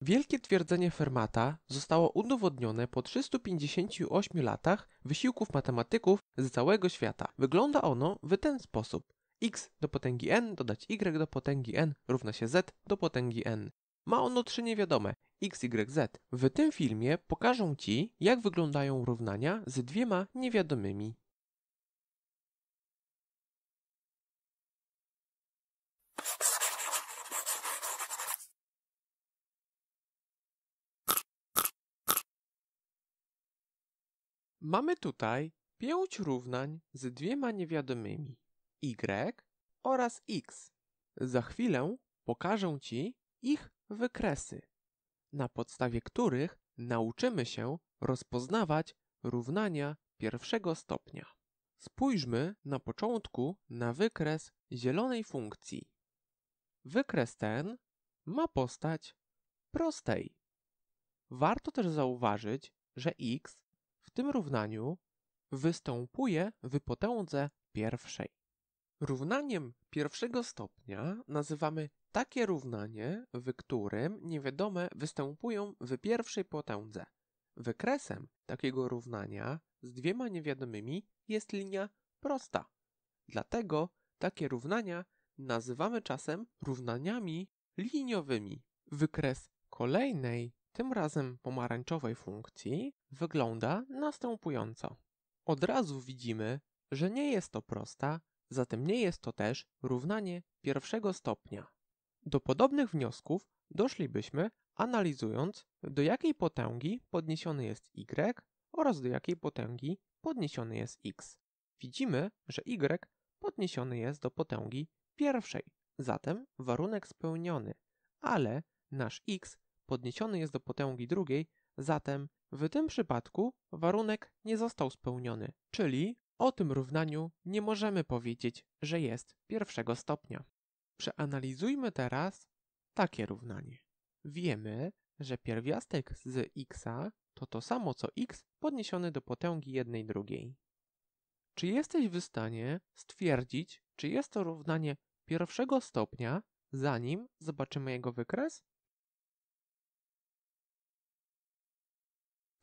Wielkie twierdzenie Fermata zostało udowodnione po 358 latach wysiłków matematyków z całego świata. Wygląda ono w ten sposób. x do potęgi n dodać y do potęgi n równa się z do potęgi n. Ma ono trzy niewiadome x, y, z. W tym filmie pokażę Ci, jak wyglądają równania z dwiema niewiadomymi. Mamy tutaj pięć równań z dwiema niewiadomymi y oraz x. Za chwilę pokażę Ci ich wykresy, na podstawie których nauczymy się rozpoznawać równania pierwszego stopnia. Spójrzmy na początku na wykres zielonej funkcji. Wykres ten ma postać prostej. Warto też zauważyć, że x tym równaniu występuje w potędze pierwszej. Równaniem pierwszego stopnia nazywamy takie równanie, w którym niewiadome występują w pierwszej potędze. Wykresem takiego równania z dwiema niewiadomymi jest linia prosta. Dlatego takie równania nazywamy czasem równaniami liniowymi. Wykres kolejnej, tym razem pomarańczowej funkcji Wygląda następująco. Od razu widzimy, że nie jest to prosta, zatem nie jest to też równanie pierwszego stopnia. Do podobnych wniosków doszlibyśmy analizując, do jakiej potęgi podniesiony jest y oraz do jakiej potęgi podniesiony jest x. Widzimy, że y podniesiony jest do potęgi pierwszej, zatem warunek spełniony, ale nasz x podniesiony jest do potęgi drugiej, Zatem w tym przypadku warunek nie został spełniony, czyli o tym równaniu nie możemy powiedzieć, że jest pierwszego stopnia. Przeanalizujmy teraz takie równanie. Wiemy, że pierwiastek z x to to samo co x podniesiony do potęgi jednej drugiej. Czy jesteś w stanie stwierdzić, czy jest to równanie pierwszego stopnia, zanim zobaczymy jego wykres?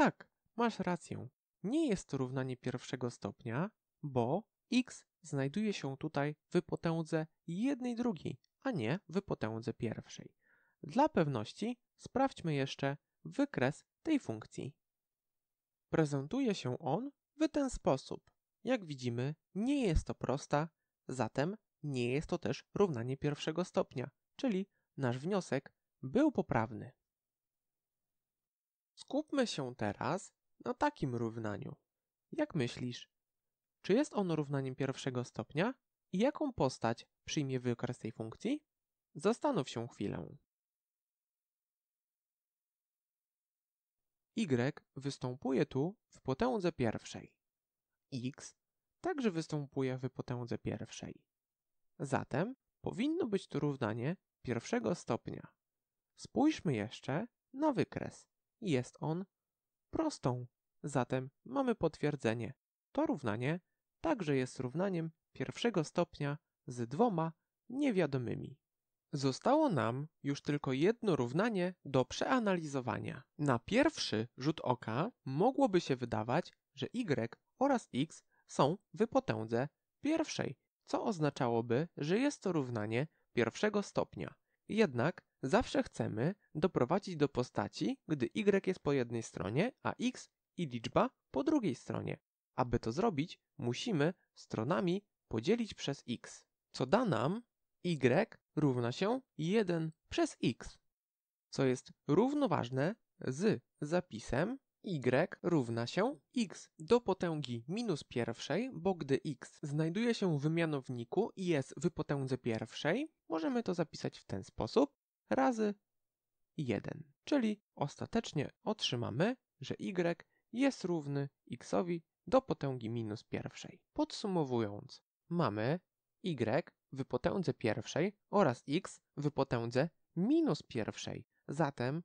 Tak, masz rację. Nie jest to równanie pierwszego stopnia, bo x znajduje się tutaj w potędze jednej drugiej, a nie w potędze pierwszej. Dla pewności sprawdźmy jeszcze wykres tej funkcji. Prezentuje się on w ten sposób. Jak widzimy, nie jest to prosta, zatem nie jest to też równanie pierwszego stopnia, czyli nasz wniosek był poprawny. Skupmy się teraz na takim równaniu. Jak myślisz, czy jest ono równaniem pierwszego stopnia i jaką postać przyjmie wykres tej funkcji? Zastanów się chwilę. Y występuje tu w potędze pierwszej. X także występuje w potędze pierwszej. Zatem powinno być to równanie pierwszego stopnia. Spójrzmy jeszcze na wykres jest on prostą. Zatem mamy potwierdzenie. To równanie także jest równaniem pierwszego stopnia z dwoma niewiadomymi. Zostało nam już tylko jedno równanie do przeanalizowania. Na pierwszy rzut oka mogłoby się wydawać, że y oraz x są w potędze pierwszej, co oznaczałoby, że jest to równanie pierwszego stopnia. Jednak Zawsze chcemy doprowadzić do postaci, gdy y jest po jednej stronie, a x i liczba po drugiej stronie. Aby to zrobić, musimy stronami podzielić przez x, co da nam y równa się 1 przez x, co jest równoważne z zapisem y równa się x do potęgi minus pierwszej, bo gdy x znajduje się w wymianowniku i jest w potędze pierwszej, możemy to zapisać w ten sposób, razy 1, czyli ostatecznie otrzymamy, że y jest równy xowi do potęgi minus pierwszej. Podsumowując, mamy y w potędze pierwszej oraz x w potędze minus pierwszej. Zatem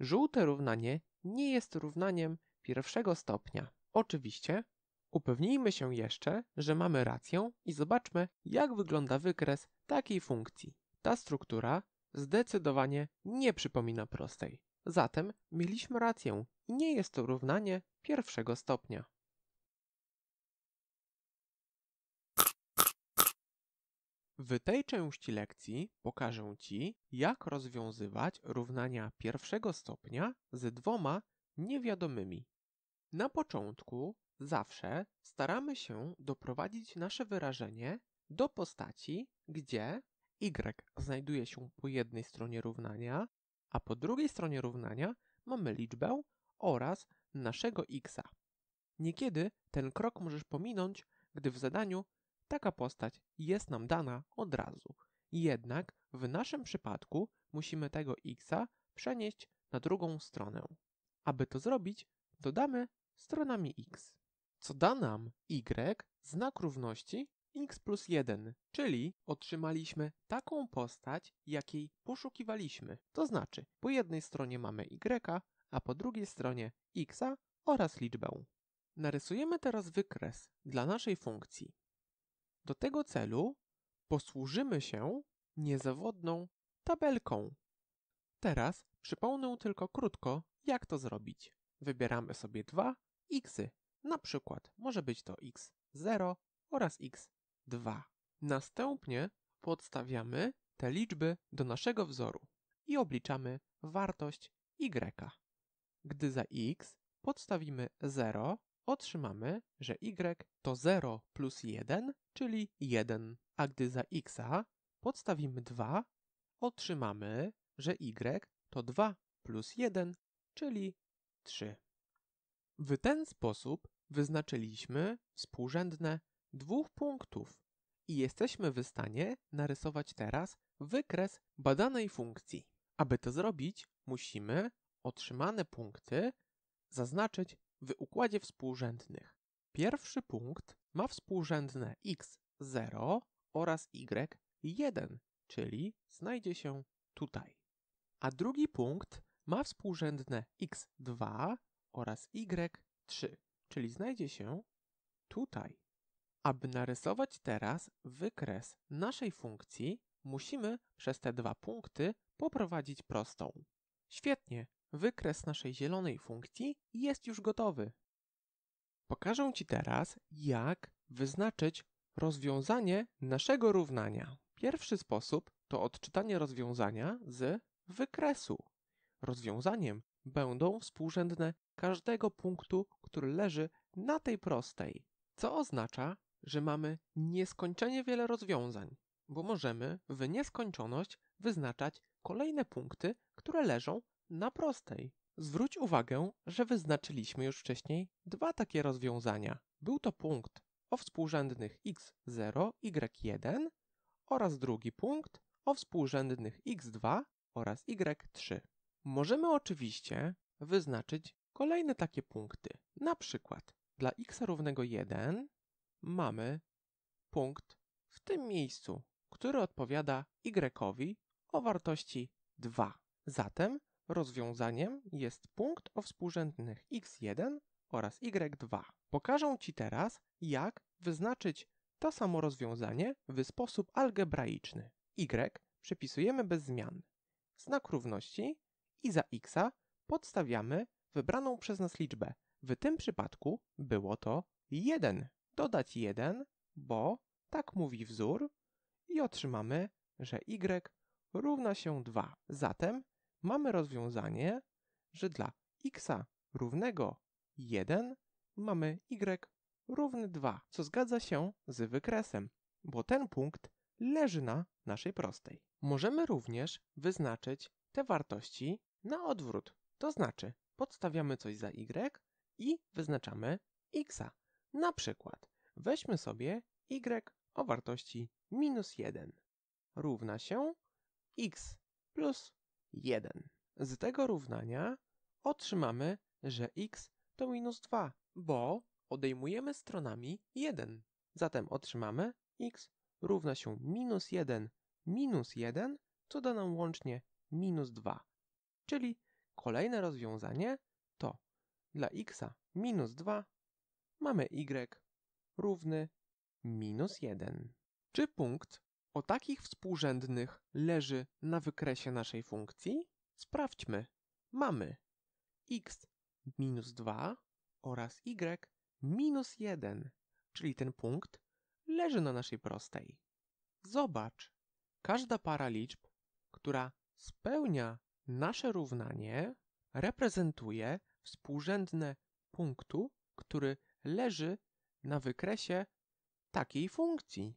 żółte równanie nie jest równaniem pierwszego stopnia. Oczywiście upewnijmy się jeszcze, że mamy rację i zobaczmy, jak wygląda wykres takiej funkcji. Ta struktura zdecydowanie nie przypomina prostej. Zatem mieliśmy rację i nie jest to równanie pierwszego stopnia. W tej części lekcji pokażę Ci, jak rozwiązywać równania pierwszego stopnia z dwoma niewiadomymi. Na początku zawsze staramy się doprowadzić nasze wyrażenie do postaci, gdzie y znajduje się po jednej stronie równania, a po drugiej stronie równania mamy liczbę oraz naszego x. Niekiedy ten krok możesz pominąć, gdy w zadaniu taka postać jest nam dana od razu. Jednak w naszym przypadku musimy tego x przenieść na drugą stronę. Aby to zrobić, dodamy stronami x, co da nam y znak równości x plus 1, czyli otrzymaliśmy taką postać, jakiej poszukiwaliśmy. To znaczy, po jednej stronie mamy y, a po drugiej stronie x oraz liczbę. Narysujemy teraz wykres dla naszej funkcji. Do tego celu posłużymy się niezawodną tabelką. Teraz przypomnę tylko krótko, jak to zrobić. Wybieramy sobie dwa xy. Na przykład może być to x0 oraz x 2. Następnie podstawiamy te liczby do naszego wzoru i obliczamy wartość y. Gdy za x podstawimy 0, otrzymamy, że y to 0 plus 1, czyli 1. A gdy za x podstawimy 2, otrzymamy, że y to 2 plus 1, czyli 3. W ten sposób wyznaczyliśmy współrzędne dwóch punktów i jesteśmy w stanie narysować teraz wykres badanej funkcji. Aby to zrobić, musimy otrzymane punkty zaznaczyć w układzie współrzędnych. Pierwszy punkt ma współrzędne x0 oraz y1, czyli znajdzie się tutaj. A drugi punkt ma współrzędne x2 oraz y3, czyli znajdzie się tutaj. Aby narysować teraz wykres naszej funkcji, musimy przez te dwa punkty poprowadzić prostą. Świetnie, wykres naszej zielonej funkcji jest już gotowy. Pokażę Ci teraz, jak wyznaczyć rozwiązanie naszego równania. Pierwszy sposób to odczytanie rozwiązania z wykresu. Rozwiązaniem będą współrzędne każdego punktu, który leży na tej prostej, co oznacza, że mamy nieskończenie wiele rozwiązań, bo możemy w nieskończoność wyznaczać kolejne punkty, które leżą na prostej. Zwróć uwagę, że wyznaczyliśmy już wcześniej dwa takie rozwiązania. Był to punkt o współrzędnych x0, y1 oraz drugi punkt o współrzędnych x2 oraz y3. Możemy oczywiście wyznaczyć kolejne takie punkty, na przykład dla x równego 1 mamy punkt w tym miejscu, który odpowiada y o wartości 2. Zatem rozwiązaniem jest punkt o współrzędnych x1 oraz y2. Pokażę Ci teraz, jak wyznaczyć to samo rozwiązanie w sposób algebraiczny. y przepisujemy bez zmian. Znak równości i za x podstawiamy wybraną przez nas liczbę. W tym przypadku było to 1 dodać 1, bo tak mówi wzór i otrzymamy, że y równa się 2. Zatem mamy rozwiązanie, że dla x równego 1 mamy y równy 2, co zgadza się z wykresem, bo ten punkt leży na naszej prostej. Możemy również wyznaczyć te wartości na odwrót, to znaczy podstawiamy coś za y i wyznaczamy x. Na przykład weźmy sobie y o wartości minus 1 równa się x plus 1. Z tego równania otrzymamy, że x to minus 2, bo odejmujemy stronami 1. Zatem otrzymamy x równa się minus 1 minus 1, co da nam łącznie minus 2. Czyli kolejne rozwiązanie to dla x minus 2 mamy y równy minus 1. Czy punkt o takich współrzędnych leży na wykresie naszej funkcji? Sprawdźmy. Mamy x minus 2 oraz y minus 1, czyli ten punkt leży na naszej prostej. Zobacz, każda para liczb, która spełnia nasze równanie, reprezentuje współrzędne punktu, który leży na wykresie takiej funkcji.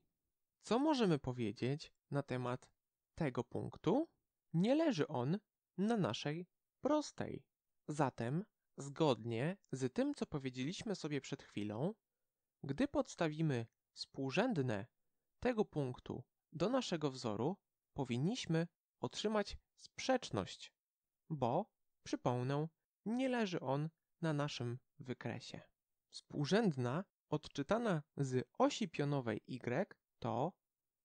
Co możemy powiedzieć na temat tego punktu? Nie leży on na naszej prostej. Zatem, zgodnie z tym, co powiedzieliśmy sobie przed chwilą, gdy podstawimy współrzędne tego punktu do naszego wzoru, powinniśmy otrzymać sprzeczność, bo, przypomnę, nie leży on na naszym wykresie. Współrzędna odczytana z osi pionowej y to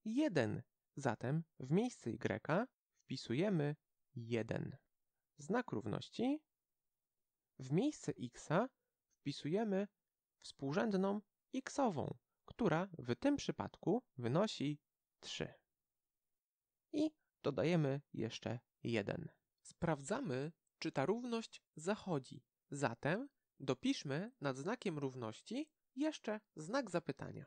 1, zatem w miejsce y wpisujemy 1. Znak równości. W miejsce x wpisujemy współrzędną xową, która w tym przypadku wynosi 3. I dodajemy jeszcze 1. Sprawdzamy, czy ta równość zachodzi. Zatem dopiszmy nad znakiem równości jeszcze znak zapytania.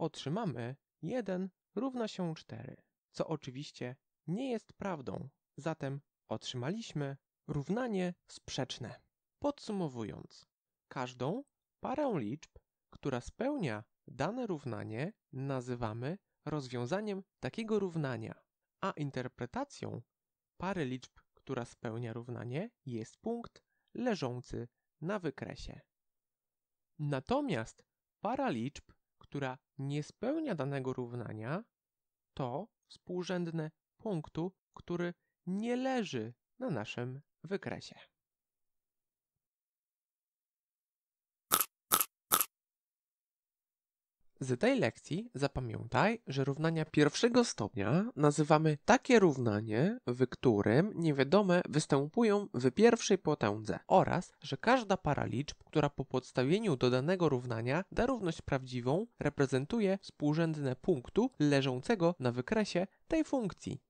Otrzymamy 1 równa się 4, co oczywiście nie jest prawdą, zatem otrzymaliśmy równanie sprzeczne. Podsumowując, każdą parę liczb, która spełnia dane równanie, nazywamy rozwiązaniem takiego równania, a interpretacją pary liczb, która spełnia równanie, jest punkt leżący na wykresie. Natomiast para liczb, która nie spełnia danego równania, to współrzędne punktu, który nie leży na naszym wykresie. Z tej lekcji zapamiętaj, że równania pierwszego stopnia nazywamy takie równanie, w którym niewiadome występują w pierwszej potędze oraz, że każda para liczb, która po podstawieniu do danego równania da równość prawdziwą, reprezentuje współrzędne punktu leżącego na wykresie tej funkcji.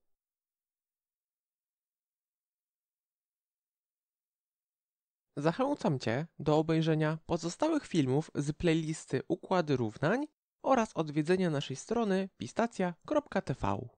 Zachęcam Cię do obejrzenia pozostałych filmów z playlisty Układy Równań oraz odwiedzenia naszej strony pistacja.tv.